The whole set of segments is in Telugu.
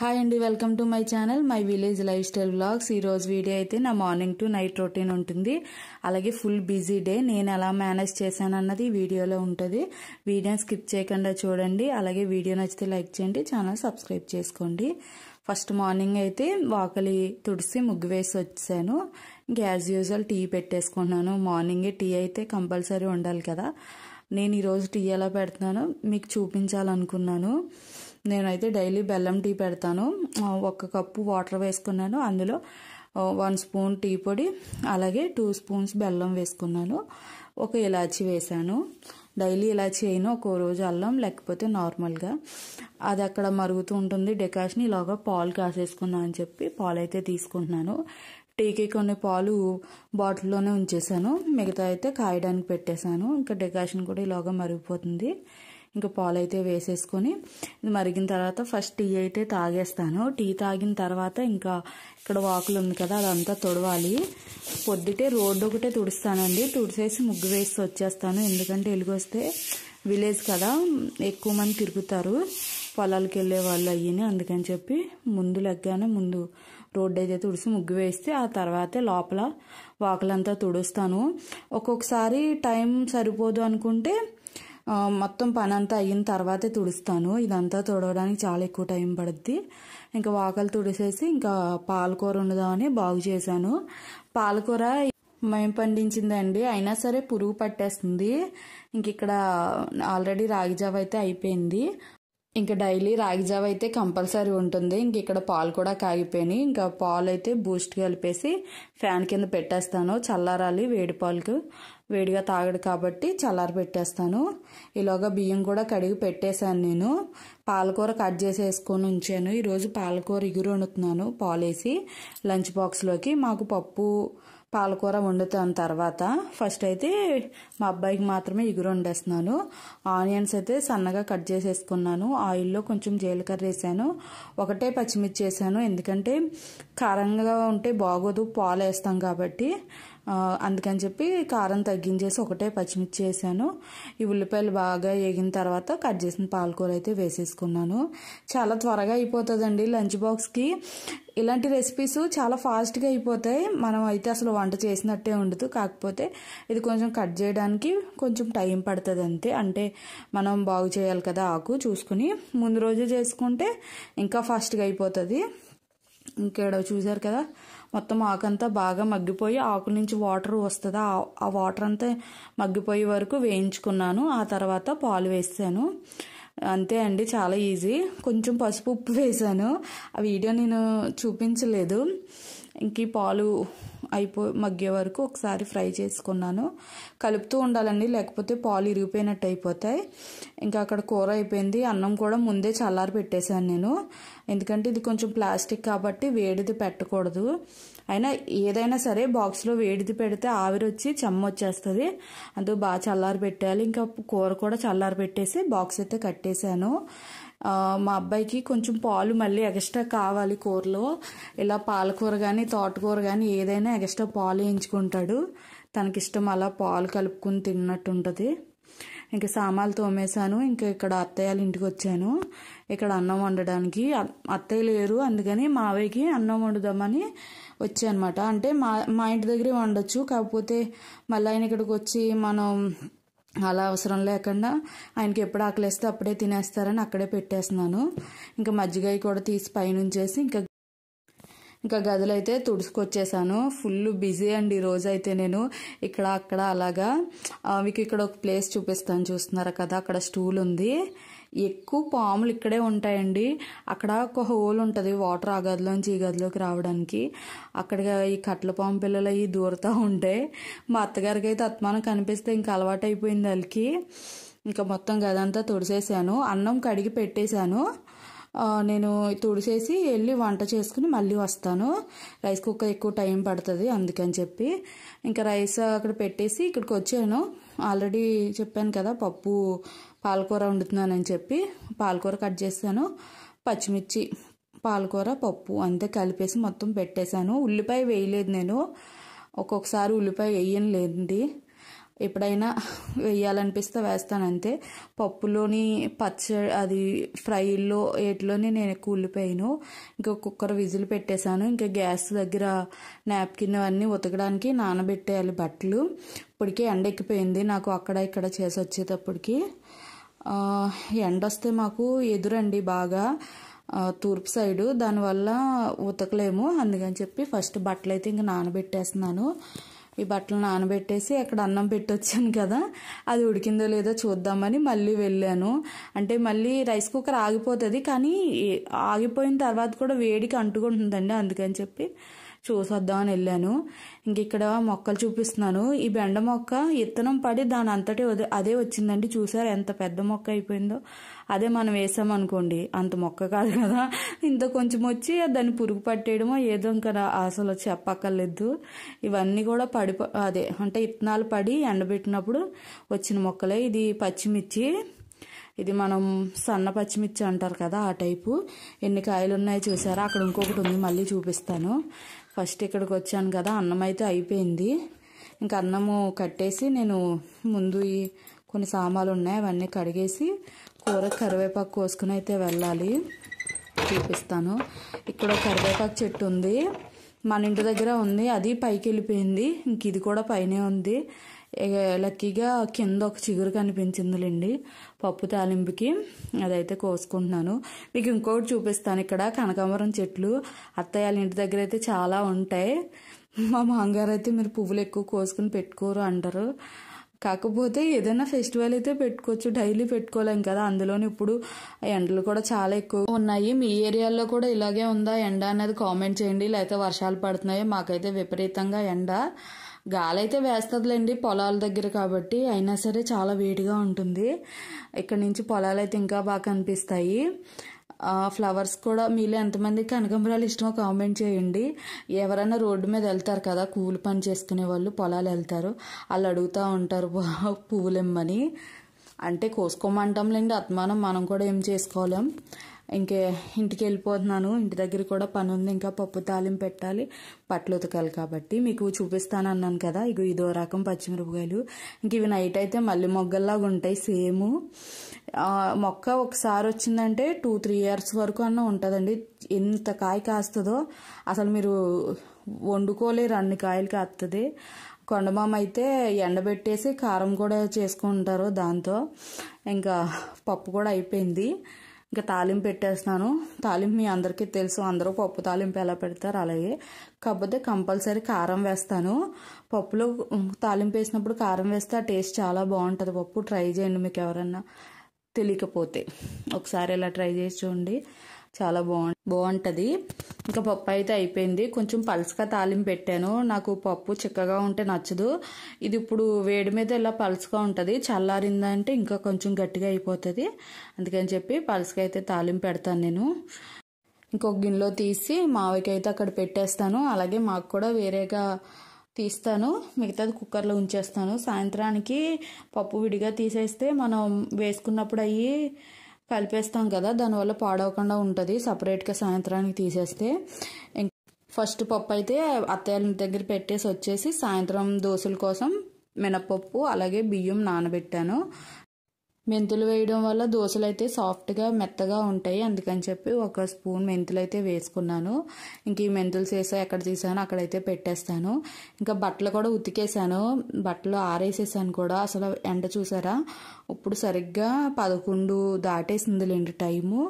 హాయ్ అండి welcome to my channel my village life style blogs ఈరోజు వీడియో అయితే నా మార్నింగ్ టు నైట్ రొటీన్ ఉంటుంది అలాగే ఫుల్ బిజీ డే నేను ఎలా మేనేజ్ చేశానన్నది వీడియోలో ఉంటుంది వీడియోని స్కిప్ చేయకుండా చూడండి అలాగే వీడియో నచ్చితే లైక్ చేయండి ఛానల్ సబ్స్క్రైబ్ చేసుకోండి ఫస్ట్ మార్నింగ్ అయితే వాకలి తుడిసి ముగ్గు వేసి వచ్చాను గ్యాస్ యూజల్ యూజువల్ టీ పెట్టేసుకున్నాను మార్నింగే టీ అయితే కంపల్సరీ ఉండాలి కదా నేను ఈరోజు టీ ఎలా పెడుతున్నాను మీకు చూపించాలనుకున్నాను నేనైతే డైలీ బెల్లం టీ పెడతాను ఒక కప్పు వాటర్ వేసుకున్నాను అందులో వన్ స్పూన్ టీ పొడి అలాగే టూ స్పూన్స్ బెల్లం వేసుకున్నాను ఒక ఇలాచి వేశాను డైలీ ఇలాచి అయినా ఒక రోజు అల్లం లేకపోతే నార్మల్గా అది అక్కడ మరుగుతూ ఉంటుంది డెకాషన్ ఇలాగా పాలు కాసేసుకుందాం అని చెప్పి పాలు అయితే తీసుకుంటున్నాను టీకి కొన్ని పాలు బాటిల్లోనే ఉంచేసాను మిగతా అయితే కాయడానికి పెట్టేశాను ఇంకా డెకాషన్ కూడా ఇలాగా మరిగిపోతుంది ఇంకా పాలైతే వేసేసుకొని మరిగిన తర్వాత ఫస్ట్ టీ అయితే తాగేస్తాను టీ తాగిన తర్వాత ఇంకా ఇక్కడ వాకులు ఉంది కదా అదంతా తొడవాలి పొద్దుటే రోడ్డు ఒకటే తుడుస్తానండి తుడిసేసి ముగ్గు వేసి వచ్చేస్తాను ఎందుకంటే వెలుగొస్తే విలేజ్ కదా ఎక్కువ మంది తిరుగుతారు పొలాలకు వెళ్ళే వాళ్ళు అయ్యని అందుకని చెప్పి ముందు లెగ్గానే ముందు రోడ్డు అయితే తుడిసి ముగ్గు వేస్తే ఆ తర్వాతే లోపల వాకలంతా తుడుస్తాను ఒక్కొక్కసారి టైం సరిపోదు అనుకుంటే మొత్తం పని అంతా అయిన తర్వాతే తుడుస్తాను ఇదంతా తుడవడానికి చాలా ఎక్కువ టైం పడుద్ది ఇంకా వాకలు తుడిసేసి ఇంకా పాలకూర వండుదామని బాగు చేశాను పాలకూర మేము పండించిందండి అయినా సరే పురుగు పట్టేస్తుంది ఇంక ఇక్కడ ఆల్రెడీ రాగిజావ అయితే అయిపోయింది ఇంకా డైలీ రాగి జావ అయితే కంపల్సరీ ఉంటుంది ఇంక ఇక్కడ పాలు కూడా కాగిపోయినాయి ఇంకా పాలు అయితే బూస్ట్ కలిపేసి ఫ్యాన్ కింద పెట్టేస్తాను చల్లారాలి వేడి పాలకు వేడిగా తాగడు కాబట్టి చల్లారి పెట్టేస్తాను ఇలాగా బియ్యం కూడా కడిగి పెట్టేశాను నేను పాలకూర కట్ చేసేసుకొని ఉంచాను ఈరోజు పాలకూర ఇగురు వండుతున్నాను పాలేసి లంచ్ బాక్స్లోకి మాకు పప్పు పాలకూర వండుతాను తర్వాత ఫస్ట్ అయితే మా అబ్బాయికి మాత్రమే ఇగురు వండేస్తున్నాను ఆనియన్స్ అయితే సన్నగా కట్ చేసేసుకున్నాను ఆయిల్లో కొంచెం జీలకర్ర వేసాను ఒకటే పచ్చిమిర్చి వేసాను ఎందుకంటే కారంగా ఉంటే బాగోదు పాలు వేస్తాం కాబట్టి అందుకని చెప్పి కారం తగ్గించేసి ఒకటే పచ్చిమిర్చి వేసాను ఈ ఉల్లిపాయలు బాగా వేగిన తర్వాత కట్ చేసిన పాలకూర అయితే వేసేసుకున్నాను చాలా త్వరగా అయిపోతుందండి లంచ్ బాక్స్కి ఇలాంటి రెసిపీస్ చాలా ఫాస్ట్గా అయిపోతాయి మనం అయితే అసలు వంట చేసినట్టే ఉండదు కాకపోతే ఇది కొంచెం కట్ చేయడానికి కొంచెం టైం పడుతుంది అంతే అంటే మనం బాగు చేయాలి కదా ఆకు చూసుకుని ముందు రోజు చేసుకుంటే ఇంకా ఫాస్ట్గా అయిపోతుంది ఇంకేడో చూసారు కదా మొత్తం ఆకంతా బాగా మగ్గిపోయి ఆకు నుంచి వాటర్ వస్తుంది ఆ వాటర్ అంతా మగ్గిపోయే వరకు వేయించుకున్నాను ఆ తర్వాత పాలు వేసాను అంతే అండి చాలా ఈజీ కొంచెం పసుపు ఉప్పు వేసాను ఆ వీడియో నేను చూపించలేదు ఇంక పాలు అయిపో మగ్గే వరకు ఒకసారి ఫ్రై చేసుకున్నాను కలుపుతూ ఉండాలండి లేకపోతే పాలు ఇరిగిపోయినట్టు అయిపోతాయి ఇంకా అక్కడ కూర అయిపోయింది అన్నం కూడా ముందే చల్లారి పెట్టేశాను నేను ఎందుకంటే ఇది కొంచెం ప్లాస్టిక్ కాబట్టి వేడిది పెట్టకూడదు అయినా ఏదైనా సరే బాక్స్లో వేడిది పెడితే ఆవిరి వచ్చి చెమ్మ వచ్చేస్తుంది అందుకు బాగా చల్లారి పెట్టాలి ఇంకా కూర కూడా చల్లారి పెట్టేసి బాక్స్ అయితే కట్టేశాను మా అబ్బాయికి కొంచెం పాలు మళ్ళీ ఎక్స్ట్రా కావాలి కూరలో ఇలా పాలకూర కానీ తోటకూర కానీ ఏదైనా ఎక్స్ట్రా పాలు వేయించుకుంటాడు తనకిష్టం అలా పాలు కలుపుకుని తిన్నట్టు ఉంటుంది ఇంకా సామాన్లు తోమేశాను ఇంకా ఇక్కడ అత్తయ్యలు ఇంటికి వచ్చాను ఇక్కడ అన్నం వండడానికి అత్తయ్య లేరు అందుకని మావయ్యకి అన్నం వండుదామని వచ్చానమాట అంటే మా మా ఇంటి దగ్గరే వండొచ్చు కాకపోతే మళ్ళీ ఆయన ఇక్కడికి వచ్చి మనం అలా అవసరం లేకుండా ఆయనకి ఎప్పుడు ఆకలి వేస్తే అప్పుడే తినేస్తారని అక్కడే పెట్టేస్తున్నాను ఇంకా మజ్జిగ కూడా తీసి పైనుంచేసి ఇంకా ఇంకా గదులైతే తుడుచుకొచ్చేసాను ఫుల్ బిజీ అండి ఈరోజు అయితే నేను ఇక్కడ అక్కడ అలాగా మీకు ఇక్కడ ఒక ప్లేస్ చూపిస్తాను చూస్తున్నారా కదా అక్కడ స్టూల్ ఉంది ఎక్కువ పాములు ఇక్కడే ఉంటాయండి అక్కడ ఒక హోల్ ఉంటుంది వాటర్ ఆ గదిలోంచి ఈ గదిలోకి రావడానికి అక్కడ ఈ కట్ల పాము పిల్లలు అవి దూరుతూ ఉంటే మా అత్తగారికి అయితే అత్మానం కనిపిస్తే ఇంకా అలవాటు అయిపోయింది వాళ్ళకి ఇంకా మొత్తం గదంతా తుడిసేసాను అన్నం కడిగి పెట్టేశాను నేను తుడిసేసి వెళ్ళి వంట చేసుకుని మళ్ళీ వస్తాను రైస్ కుక్కర్ ఎక్కువ టైం పడుతుంది అందుకని చెప్పి ఇంకా రైస్ అక్కడ పెట్టేసి ఇక్కడికి వచ్చాను ఆల్రెడీ చెప్పాను కదా పప్పు పాలకూర వండుతున్నానని చెప్పి పాలకూర కట్ చేస్తాను పచ్చిమిర్చి పాలకూర పప్పు అంతే కలిపేసి మొత్తం పెట్టేశాను ఉల్లిపాయ వేయలేదు నేను ఒక్కొక్కసారి ఉల్లిపాయ వేయని లేదండి ఎప్పుడైనా వేయాలనిపిస్తే వేస్తాను అంతే పప్పులోని పచ్చ అది ఫ్రైలో వేటిలోని నేను ఎక్కువ ఉల్లిపోయాను ఇంకా కుక్కర్ విజిల్ పెట్టేశాను ఇంకా గ్యాస్ దగ్గర నాప్కిన్ అవన్నీ ఉతకడానికి నానబెట్టేయాలి బట్టలు ఇప్పటికే ఎండ ఎక్కిపోయింది నాకు అక్కడ ఇక్కడ చేసి వచ్చేటప్పటికి ఎండ వస్తే మాకు ఎదురండి బాగా తూర్పు సైడు దానివల్ల ఉతకలేము అందుకని చెప్పి ఫస్ట్ బట్టలు అయితే ఇంక నానబెట్టేస్తున్నాను ఈ బట్టలు నానబెట్టేసి అక్కడ అన్నం పెట్టొచ్చాను కదా అది ఉడికిందో లేదో చూద్దామని మళ్ళీ వెళ్ళాను అంటే మళ్ళీ రైస్ కుక్కర్ ఆగిపోతుంది కానీ ఆగిపోయిన తర్వాత కూడా వేడికి అంటుకుంటుందండి అందుకని చెప్పి చూసొద్దామని వెళ్ళాను ఇంక ఇక్కడ మొక్కలు చూపిస్తున్నాను ఈ బెండ మొక్క ఇత్తనం పడి దాని అంతటి అదే వచ్చిందండి చూసారు ఎంత పెద్ద మొక్క అయిపోయిందో అదే మనం వేసామనుకోండి అంత మొక్క కాదు కదా ఇంత కొంచెం వచ్చి దాన్ని పురుగు పట్టేయడమో ఏదో ఇంకా అసలు చెప్పక్కర్లేదు ఇవన్నీ కూడా పడి అదే అంటే ఇత్తనాలు పడి ఎండబెట్టినప్పుడు వచ్చిన మొక్కలే ఇది పచ్చిమిర్చి ఇది మనం సన్న పచ్చిమిర్చి అంటారు కదా ఆ టైపు ఎన్ని కాయలు ఉన్నాయో చూసారా అక్కడ ఇంకొకటి ఉంది మళ్ళీ చూపిస్తాను ఫస్ట్ ఇక్కడికి వచ్చాను కదా అన్నం అయితే అయిపోయింది ఇంకా అన్నము కట్టేసి నేను ముందు కొన్ని సామాన్లు ఉన్నాయి అవన్నీ కడిగేసి కూర కరివేపాకు కోసుకుని అయితే వెళ్ళాలి చూపిస్తాను ఇక్కడ కరివేపాకు చెట్టు ఉంది మన ఇంటి దగ్గర ఉంది అది పైకి వెళ్ళిపోయింది ఇంక ఇది కూడా పైనే ఉంది లక్కీగా కింద ఒక చిగురు కనిపించిందిలేండి పప్పు తాలింపుకి అదైతే కోసుకుంటున్నాను మీకు ఇంకోటి చూపిస్తాను ఇక్కడ కనకాంబరం చెట్లు అత్తయ్య వాళ్ళ ఇంటి దగ్గర అయితే చాలా ఉంటాయి మా మామగారు అయితే మీరు పువ్వులు ఎక్కువ కోసుకుని పెట్టుకోరు అంటారు కాకపోతే ఏదైనా ఫెస్టివల్ అయితే పెట్టుకోవచ్చు డైలీ పెట్టుకోలేం కదా అందులోనే ఇప్పుడు ఎండలు కూడా చాలా ఎక్కువ ఉన్నాయి మీ ఏరియాలో కూడా ఇలాగే ఉందా ఎండ అనేది కామెంట్ చేయండి లేకపోతే వర్షాలు పడుతున్నాయి మాకైతే విపరీతంగా ఎండ గాలైతే వేస్తుందిలేండి పొలాల దగ్గర కాబట్టి అయినా సరే చాలా వేడిగా ఉంటుంది ఇక్కడ నుంచి పొలాలు అయితే ఇంకా బాగా కనిపిస్తాయి ఫ్లవర్స్ కూడా మీలో ఎంతమంది కనకంబరాలు ఇష్టమో కామెంట్ చేయండి ఎవరైనా రోడ్డు మీద వెళ్తారు కదా కూలి పని చేసుకునే వాళ్ళు పొలాలు వెళ్తారు వాళ్ళు అడుగుతూ ఉంటారు పువ్వులు ఇమ్మని అంటే కోసుకోమంటాంలేండి అత్మానం మనం కూడా ఏం చేసుకోలేం ఇంకే ఇంటికి వెళ్ళిపోతున్నాను ఇంటి దగ్గర కూడా పని ఉంది ఇంకా పప్పు తాలింపు పెట్టాలి పట్లు ఉతకాలి కాబట్టి మీకు చూపిస్తాను అన్నాను కదా ఇగో ఇదో రకం పచ్చిమిరపకాయలు ఇంక ఇవి నైట్ అయితే మళ్ళీ మొగ్గల్లాగా ఉంటాయి సేమ్ మొక్క ఒకసారి వచ్చిందంటే టూ త్రీ ఇయర్స్ వరకు అన్న ఉంటుందండి ఎంత కాయ కాస్తుందో అసలు మీరు వండుకోలేరు అన్ని కాయలు కాస్తుంది కొండమామ అయితే ఎండబెట్టేసి కారం కూడా చేసుకుంటారు దాంతో ఇంకా పప్పు కూడా అయిపోయింది ఇంకా తాలింపు పెట్టేస్తున్నాను తాలింపు మీ అందరికీ తెలుసు అందరూ పప్పు తాలింపు ఎలా పెడతారు అలాగే కాకపోతే కంపల్సరీ కారం వేస్తాను పప్పులో తాలింపు వేసినప్పుడు కారం వేస్తే ఆ టేస్ట్ చాలా బాగుంటుంది పప్పు ట్రై చేయండి మీకు ఎవరన్నా తెలియకపోతే ఒకసారి ఇలా ట్రై చేసి చూడండి చాలా బాగుంటుంది బాగుంటుంది ఇంకా పప్పు అయితే అయిపోయింది కొంచెం పలుసుగా తాలింపు పెట్టాను నాకు పప్పు చిక్కగా ఉంటే నచ్చదు ఇది ఇప్పుడు వేడి మీద ఇలా పలుసుగా ఉంటుంది చల్లారిందంటే ఇంకా కొంచెం గట్టిగా అయిపోతుంది అందుకని చెప్పి పలుసుగా అయితే తాలింపు పెడతాను నేను ఇంకొక గిన్నెలో తీసి మావికి అయితే అక్కడ పెట్టేస్తాను అలాగే మాకు కూడా వేరేగా తీస్తాను మిగతాది కుక్కర్లో ఉంచేస్తాను సాయంత్రానికి పప్పు విడిగా తీసేస్తే మనం వేసుకున్నప్పుడు అవి కలిపేస్తాం కదా దానివల్ల పాడవకుండా ఉంటుంది సపరేట్గా సాయంత్రానికి తీసేస్తే ఫస్ట్ పప్పు అయితే అత్తయ్య దగ్గర పెట్టేసి వచ్చేసి సాయంత్రం దోశల కోసం మినపప్పు అలాగే బియ్యం నానబెట్టాను మెంతులు వేయడం వల్ల దోశలు అయితే సాఫ్ట్గా మెత్తగా ఉంటాయి అందుకని చెప్పి ఒక స్పూన్ మెంతులు అయితే వేసుకున్నాను ఇంక ఈ మెంతులు చేసా ఎక్కడ తీసాను అక్కడైతే పెట్టేస్తాను ఇంకా బట్టలు కూడా ఉతికేసాను బట్టలు ఆరేసేసాను కూడా అసలు ఎండ చూసారా ఇప్పుడు సరిగ్గా పదకొండు దాటేసింది లేండి టైము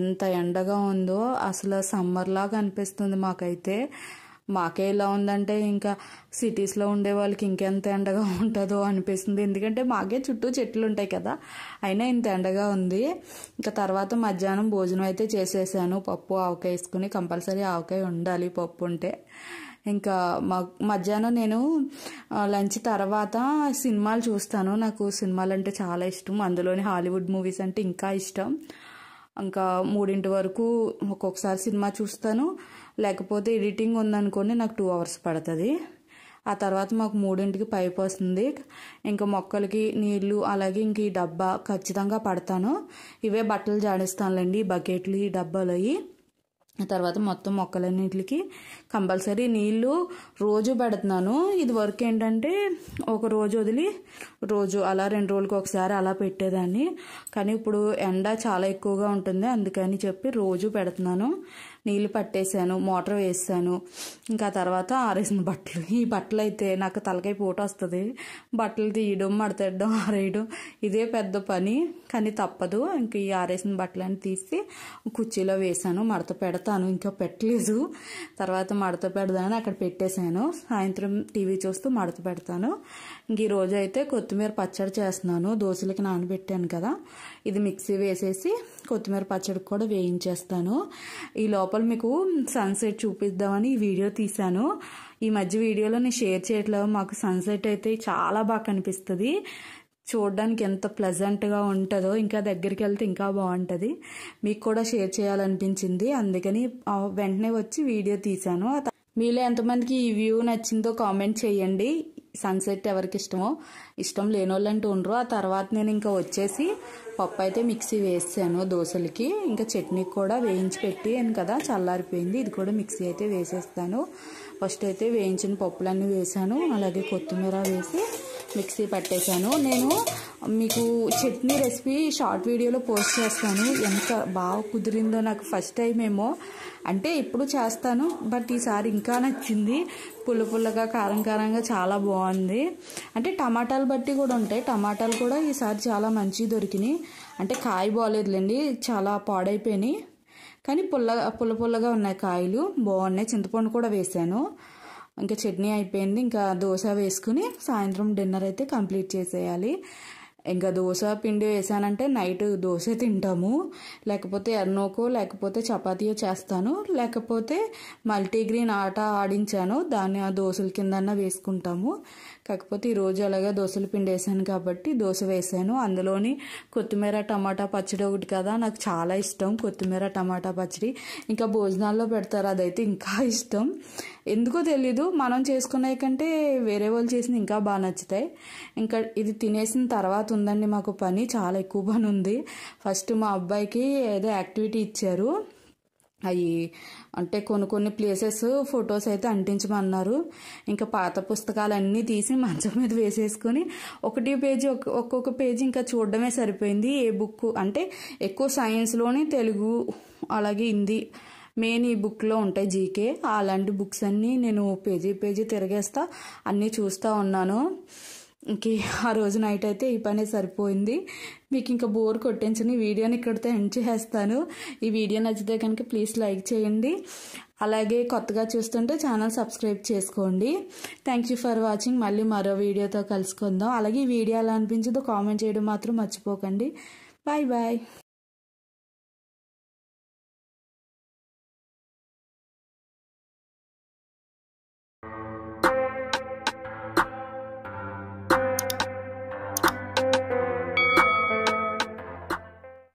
ఎంత ఎండగా ఉందో అసలు సమ్మర్లాగా అనిపిస్తుంది మాకైతే మాకే ఇలా ఉందంటే ఇంకా సిటీస్లో ఉండే వాళ్ళకి ఇంకెంత ఎండగా ఉంటుందో అనిపిస్తుంది ఎందుకంటే మాకే చుట్టూ చెట్లు ఉంటాయి కదా అయినా ఇంత ఎండగా ఉంది ఇంకా తర్వాత మధ్యాహ్నం భోజనం అయితే చేసేసాను పప్పు ఆవకాయ వేసుకుని కంపల్సరీ ఆవకాయ ఉండాలి పప్పు ఉంటే ఇంకా మధ్యాహ్నం నేను లంచ్ తర్వాత సినిమాలు చూస్తాను నాకు సినిమాలు అంటే చాలా ఇష్టం అందులోని హాలీవుడ్ మూవీస్ అంటే ఇంకా ఇష్టం ఇంకా మూడింటి వరకు ఒక్కొక్కసారి సినిమా చూస్తాను లేకపోతే ఎడిటింగ్ ఉందనుకోండి నాకు టూ అవర్స్ పడుతుంది ఆ తర్వాత మాకు మూడింటికి పైప్ వస్తుంది ఇంకా మొక్కలకి నీళ్లు అలాగే ఇంక ఈ డబ్బా ఖచ్చితంగా పడతాను ఇవే బట్టలు జాడిస్తానులేండి ఈ బకెట్లు ఈ డబ్బాలు అవి తర్వాత మొత్తం మొక్కలన్నిటికి కంపల్సరీ నీళ్లు రోజు పెడుతున్నాను ఇది వరకు ఏంటంటే ఒక రోజు వదిలి రోజు అలా రెండు రోజులకి ఒకసారి అలా పెట్టేదాన్ని కానీ ఇప్పుడు ఎండ చాలా ఎక్కువగా ఉంటుంది అందుకని చెప్పి రోజు పెడుతున్నాను నీళ్ళు పట్టేశాను మోటార్ వేసాను ఇంకా తర్వాత ఆరేసిన బట్టలు ఈ బట్టలు అయితే నాకు తలకాయ పూట వస్తుంది బట్టలు తీయడం మడతడం ఆరేయడం ఇదే పెద్ద పని కానీ తప్పదు ఇంక ఈ ఆరేసిన బట్టలని తీసి కుర్చీలో వేసాను మడత పెడతాను ఇంకా పెట్టలేదు తర్వాత మడత పెడదానని అక్కడ పెట్టేశాను సాయంత్రం టీవీ చూస్తూ మడత పెడతాను ఇంక ఈరోజు అయితే కొత్తిమీర పచ్చడి చేస్తున్నాను దోశలకి నానబెట్టాను కదా ఇది మిక్సీ వేసేసి కొత్తిమీర పచ్చడి కూడా వేయించేస్తాను ఈ లోపల మీకు సన్సెట్ చూపిద్దామని ఈ వీడియో తీశాను ఈ మధ్య వీడియోలో నేను షేర్ చేయట్లేదు మాకు సన్సెట్ అయితే చాలా బాగా కనిపిస్తుంది చూడడానికి ఎంత ప్లెజెంట్గా ఉంటుందో ఇంకా దగ్గరికి వెళ్తే ఇంకా బాగుంటుంది మీకు కూడా షేర్ చేయాలనిపించింది అందుకని వెంటనే వచ్చి వీడియో తీశాను మీలో ఎంతమందికి ఈ వ్యూ నచ్చిందో కామెంట్ చేయండి సన్సెట్ ఎవరికి ఇష్టమో ఇష్టం లేని వాళ్ళంటూ ఉండరు ఆ తర్వాత నేను ఇంకా వచ్చేసి పప్పు అయితే మిక్సీ వేసాను దోశలకి ఇంకా చట్నీ కూడా వేయించి పెట్టాను కదా చల్లారిపోయింది ఇది కూడా మిక్సీ అయితే వేసేస్తాను ఫస్ట్ అయితే వేయించిన పప్పులన్నీ వేసాను అలాగే కొత్తిమీర వేసి మిక్సీ పట్టేశాను నేను మీకు చట్నీ రెసిపీ షార్ట్ వీడియోలో పోస్ట్ చేస్తాను ఎంత బాగా కుదిరిందో నాకు ఫస్ట్ టైం ఏమో అంటే ఎప్పుడు చేస్తాను బట్ ఈసారి ఇంకా నచ్చింది పుల్ల పుల్లగా కారం కారంగా చాలా బాగుంది అంటే టమాటాలు బట్టి కూడా ఉంటాయి టమాటాలు కూడా ఈసారి చాలా మంచి దొరికినాయి అంటే కాయ బాగాలేదులేండి చాలా పాడైపోయినాయి కానీ పుల్ల పుల్ల పుల్లగా ఉన్నాయి కాయలు బాగున్నాయి చింతపండు కూడా వేసాను ఇంకా చట్నీ అయిపోయింది ఇంకా దోశ వేసుకుని సాయంత్రం డిన్నర్ అయితే కంప్లీట్ చేసేయాలి ఇంకా దోశ పిండి వేసానంటే నైట్ దోశ తింటాము లేకపోతే ఎర్నోకో లేకపోతే చపాతీయో చేస్తాను లేకపోతే మల్టీగ్రీన్ ఆట ఆడించాను దాన్ని ఆ దోశల కిందన్నా వేసుకుంటాము కాకపోతే ఈరోజు అలాగే దోశల పిండి వేసాను కాబట్టి దోశ వేసాను అందులోని కొత్తిమీర టమాటా పచ్చడి ఒకటి కదా నాకు చాలా ఇష్టం కొత్తిమీర టమాటా పచ్చడి ఇంకా భోజనాల్లో పెడతారు అదైతే ఇంకా ఇష్టం ఎందుకో తెలీదు మనం చేసుకునే కంటే వేరే వాళ్ళు చేసిన ఇంకా బాగా నచ్చుతాయి ఇంకా ఇది తినేసిన తర్వాత ఉందండి మాకు పని చాలా ఎక్కువ పని ఉంది ఫస్ట్ మా అబ్బాయికి ఏదో యాక్టివిటీ ఇచ్చారు అవి అంటే కొన్ని కొన్ని ప్లేసెస్ ఫొటోస్ అయితే అంటించమన్నారు ఇంకా పాత పుస్తకాలు అన్నీ తీసి మంచం మీద వేసేసుకొని ఒకటి పేజీ ఒక్కొక్క పేజీ ఇంకా చూడడమే సరిపోయింది ఏ బుక్ అంటే ఎక్కువ సైన్స్లోని తెలుగు అలాగే హిందీ మెయిన్ ఈ బుక్లో ఉంటాయి జీకే అలాంటి బుక్స్ అన్నీ నేను పేజీ పేజీ తిరిగేస్తా అన్నీ చూస్తూ ఉన్నాను ఇంకే ఆ రోజు నైట్ అయితే ఈ పనే సరిపోయింది మీకు ఇంకా బోర్ కొట్టించని వీడియోని ఇక్కడితో ఎండ్ చేస్తాను ఈ వీడియో నచ్చితే కనుక ప్లీజ్ లైక్ చేయండి అలాగే కొత్తగా చూస్తుంటే ఛానల్ సబ్స్క్రైబ్ చేసుకోండి థ్యాంక్ యూ ఫర్ వాచింగ్ మళ్ళీ మరో వీడియోతో కలుసుకుందాం అలాగే ఈ వీడియో ఎలా కామెంట్ చేయడం మాత్రం మర్చిపోకండి బాయ్ బాయ్